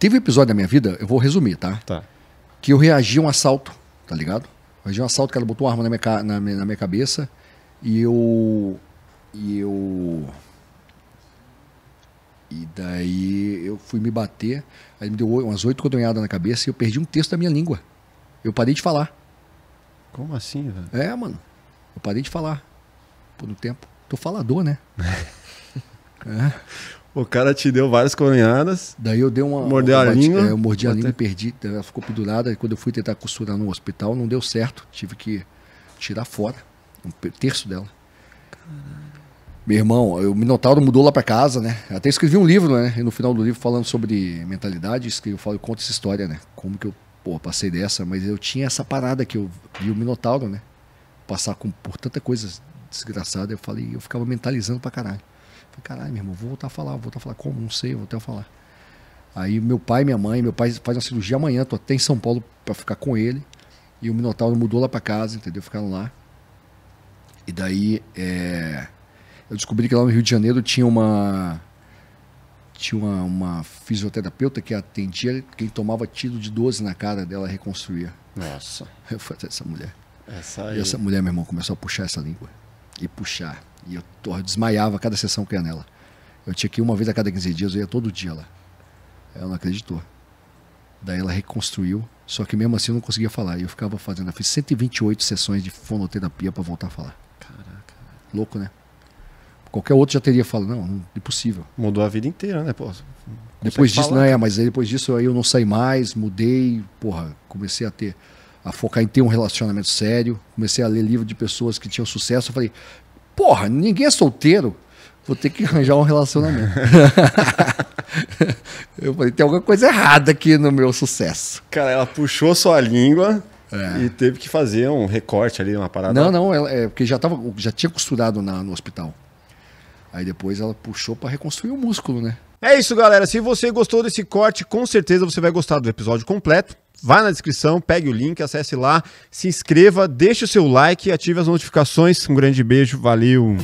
Teve um episódio da minha vida, eu vou resumir, tá? Tá. Que eu reagi a um assalto, tá ligado? Eu reagi a um assalto que ela botou uma arma na minha, na na minha cabeça e eu. E eu. E daí eu fui me bater, aí me deu umas oito cotonhadas na cabeça e eu perdi um texto da minha língua. Eu parei de falar. Como assim, velho? É, mano. Eu parei de falar. Por um tempo. Tô falador, né? É. O cara te deu várias coronhadas. Daí eu dei uma. Mordeu uma, a língua. É, eu mordi a língua e perdi. Ela ficou pendurada. E quando eu fui tentar costurar no hospital, não deu certo. Tive que tirar fora um terço dela. Caralho. Meu irmão, eu, o Minotauro mudou lá para casa, né? Até escrevi um livro, né? E no final do livro, falando sobre mentalidade, escrevi, eu, falo, eu conto essa história, né? Como que eu pô, passei dessa, mas eu tinha essa parada que eu vi o Minotauro, né? Passar com, por tanta coisa desgraçada, eu falei, eu ficava mentalizando pra caralho. Falei, caralho, meu irmão, vou voltar a falar, vou voltar a falar. Como? Não sei, vou até falar. Aí meu pai, minha mãe, meu pai faz uma cirurgia amanhã, tô até em São Paulo para ficar com ele. E o Minotauro mudou lá para casa, entendeu? Ficaram lá. E daí é... eu descobri que lá no Rio de Janeiro tinha uma tinha uma, uma fisioterapeuta que atendia quem tomava tiro de 12 na cara dela reconstruía. Nossa. Eu falei, essa mulher. Essa aí. E essa mulher, meu irmão, começou a puxar essa língua e puxar. E eu, eu desmaiava cada sessão que ia nela. Eu tinha que ir uma vez a cada 15 dias, eu ia todo dia lá. Ela não acreditou. Daí ela reconstruiu, só que mesmo assim eu não conseguia falar. E eu ficava fazendo, eu fiz 128 sessões de fonoterapia para voltar a falar. Caraca. Louco, né? Qualquer outro já teria falado, não, impossível. Mudou a vida inteira, né, pô? Depois disso, falar. não é, mas aí depois disso aí eu não saí mais, mudei, porra, comecei a ter a focar em ter um relacionamento sério. Comecei a ler livro de pessoas que tinham sucesso. Eu falei, porra, ninguém é solteiro. Vou ter que arranjar um relacionamento. eu falei, tem alguma coisa errada aqui no meu sucesso. Cara, ela puxou sua língua é. e teve que fazer um recorte ali, uma parada. Não, não, ela, é, porque já, tava, já tinha costurado na, no hospital. Aí depois ela puxou para reconstruir o músculo, né? É isso, galera. Se você gostou desse corte, com certeza você vai gostar do episódio completo. Vá na descrição, pegue o link, acesse lá, se inscreva, deixe o seu like e ative as notificações. Um grande beijo, valeu!